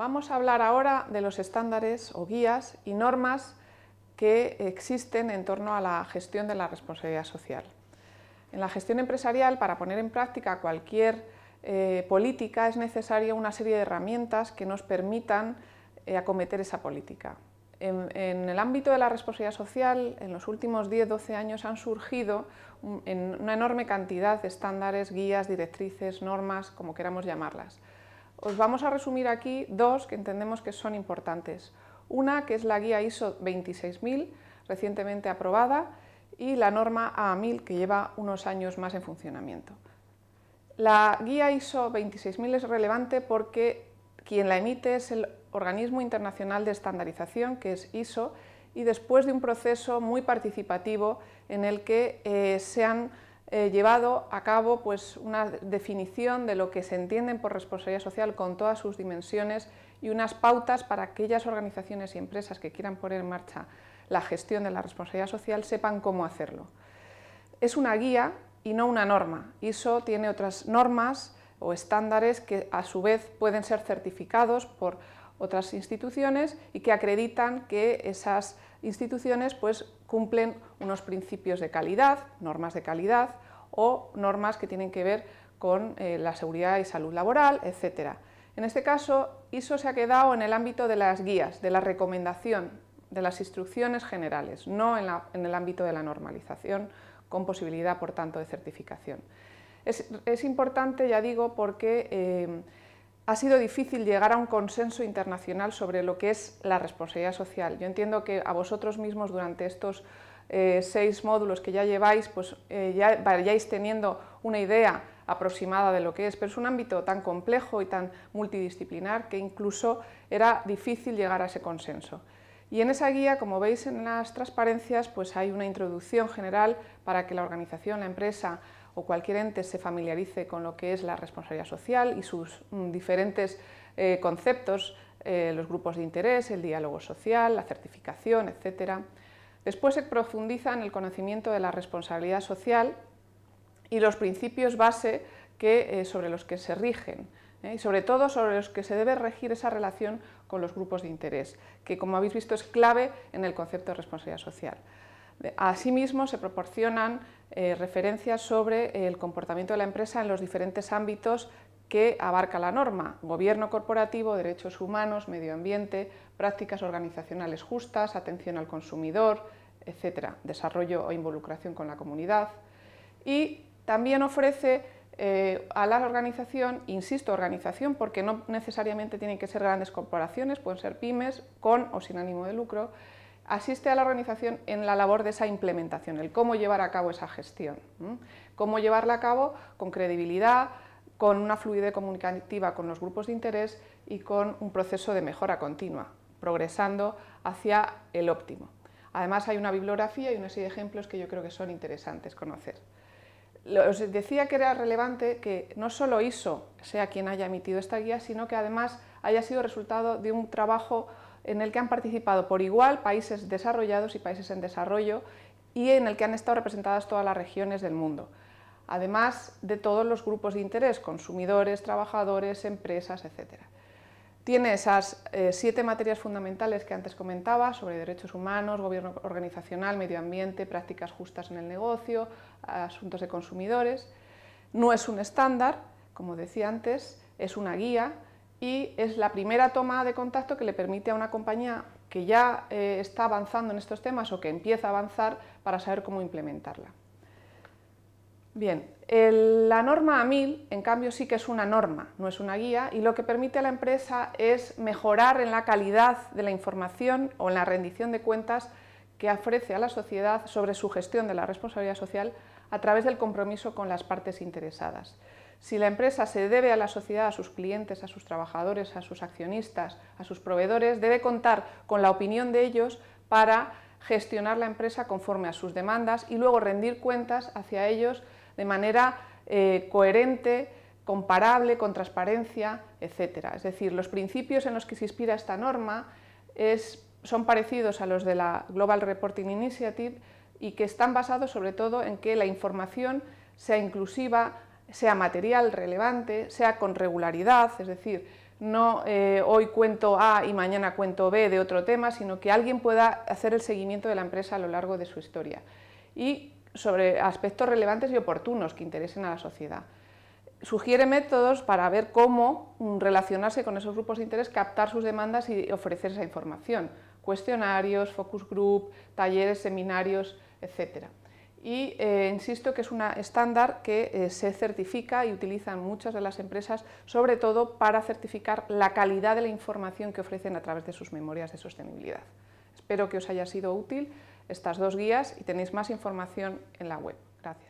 Vamos a hablar ahora de los estándares o guías y normas que existen en torno a la gestión de la responsabilidad social. En la gestión empresarial, para poner en práctica cualquier eh, política, es necesaria una serie de herramientas que nos permitan eh, acometer esa política. En, el ámbito de la responsabilidad social, en los últimos 10-12 años han surgido una enorme cantidad de estándares, guías, directrices, normas, como queramos llamarlas. Os vamos a resumir aquí dos que entendemos que son importantes. Una que es la guía ISO 26000, recientemente aprobada, y la norma A1000, que lleva unos años más en funcionamiento. La guía ISO 26000 es relevante porque quien la emite es el Organismo Internacional de Estandarización, que es ISO, y después de un proceso muy participativo en el que eh, se han eh, llevado a cabo pues, una definición de lo que se entienden por responsabilidad social con todas sus dimensiones y unas pautas para aquellas organizaciones y empresas que quieran poner en marcha la gestión de la responsabilidad social sepan cómo hacerlo. Es una guía y no una norma. ISO tiene otras normas o estándares que a su vez pueden ser certificados por otras instituciones y que acreditan que esas instituciones pues, cumplen unos principios de calidad, normas de calidad o normas que tienen que ver con eh, la seguridad y salud laboral, etc. En este caso, ISO se ha quedado en el ámbito de las guías, de la recomendación, de las instrucciones generales, no en, el ámbito de la normalización, con posibilidad, por tanto, de certificación. Es, importante, ya digo, porque eh, ha sido difícil llegar a un consenso internacional sobre lo que es la responsabilidad social. Yo entiendo que a vosotros mismos durante estos eh, seis módulos que ya lleváis, pues eh, ya vayáis teniendo una idea aproximada de lo que es, pero es un ámbito tan complejo y tan multidisciplinar que incluso era difícil llegar a ese consenso. Y en esa guía, como veis en las transparencias, pues hay una introducción general para que la organización, la empresa, o cualquier ente se familiarice con lo que es la responsabilidad social y sus mm, diferentes eh, conceptos, eh, los grupos de interés, el diálogo social, la certificación, etc. Después se profundiza en el conocimiento de la responsabilidad social y los principios base eh, sobre los que se rigen y sobre todo sobre los que se debe regir esa relación con los grupos de interés, que como habéis visto es clave en el concepto de responsabilidad social. Asimismo, se proporcionan eh, referencias sobre el comportamiento de la empresa en los diferentes ámbitos que abarca la norma, gobierno corporativo, derechos humanos, medio ambiente, prácticas organizacionales justas, atención al consumidor, etcétera, desarrollo o involucración con la comunidad. Y también ofrece eh, a la organización, insisto, organización, porque no necesariamente tienen que ser grandes corporaciones, pueden ser pymes, con o sin ánimo de lucro, asiste a la organización en la labor de esa implementación, el cómo llevar a cabo esa gestión, cómo llevarla a cabo con credibilidad, con una fluidez comunicativa con los grupos de interés y con un proceso de mejora continua, progresando hacia el óptimo. Además hay una bibliografía y una serie de ejemplos que yo creo que son interesantes conocer. Os decía que era relevante que no solo ISO sea quien haya emitido esta guía, sino que además haya sido resultado de un trabajo en el que han participado por igual países desarrollados y países en desarrollo y en el que han estado representadas todas las regiones del mundo, además de todos los grupos de interés, consumidores, trabajadores, empresas, etc. Tiene esas eh, siete materias fundamentales que antes comentaba sobre derechos humanos, gobierno organizacional, medio ambiente, prácticas justas en el negocio, asuntos de consumidores. No es un estándar, como decía antes, es una guía y es la primera toma de contacto que le permite a una compañía que ya eh, está avanzando en estos temas o que empieza a avanzar para saber cómo implementarla. Bien, la norma A1000, en cambio, sí que es una norma, no es una guía, y lo que permite a la empresa es mejorar en la calidad de la información o en la rendición de cuentas que ofrece a la sociedad sobre su gestión de la responsabilidad social a través del compromiso con las partes interesadas. Si la empresa se debe a la sociedad, a sus clientes, a sus trabajadores, a sus accionistas, a sus proveedores, debe contar con la opinión de ellos para gestionar la empresa conforme a sus demandas y luego rendir cuentas hacia ellos de manera eh, coherente, comparable, con transparencia, etc. Es decir, los principios en los que se inspira esta norma son parecidos a los de la Global Reporting Initiative, y que están basados sobre todo en que la información sea inclusiva, sea material, relevante, sea con regularidad, es decir, no eh, hoy cuento A y mañana cuento B de otro tema, sino que alguien pueda hacer el seguimiento de la empresa a lo largo de su historia y sobre aspectos relevantes y oportunos que interesen a la sociedad. Sugiere métodos para ver cómo mm, relacionarse con esos grupos de interés, captar sus demandas y ofrecer esa información cuestionarios, focus group, talleres, seminarios, etc. Y eh, insisto que es un estándar que eh, se certifica y utilizan muchas de las empresas, sobre todo para certificar la calidad de la información que ofrecen a través de sus memorias de sostenibilidad. Espero que os haya sido útil estas dos guías y tenéis más información en la web. Gracias.